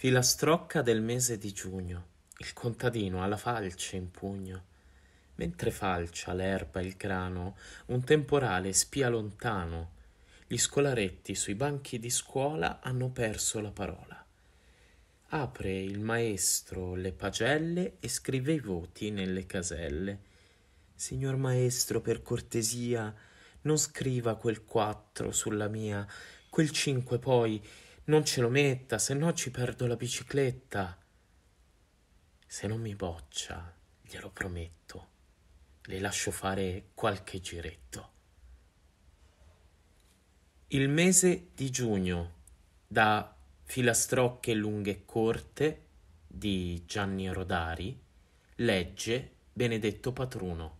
Filastrocca del mese di giugno, il contadino ha la falce in pugno. Mentre falcia l'erba e il grano, un temporale spia lontano. Gli scolaretti sui banchi di scuola hanno perso la parola. Apre il maestro le pagelle e scrive i voti nelle caselle. Signor maestro, per cortesia, non scriva quel quattro sulla mia, quel cinque poi non ce lo metta, se no ci perdo la bicicletta. Se non mi boccia, glielo prometto, le lascio fare qualche giretto. Il mese di giugno, da Filastrocche lunghe e corte di Gianni Rodari, legge Benedetto Patruno.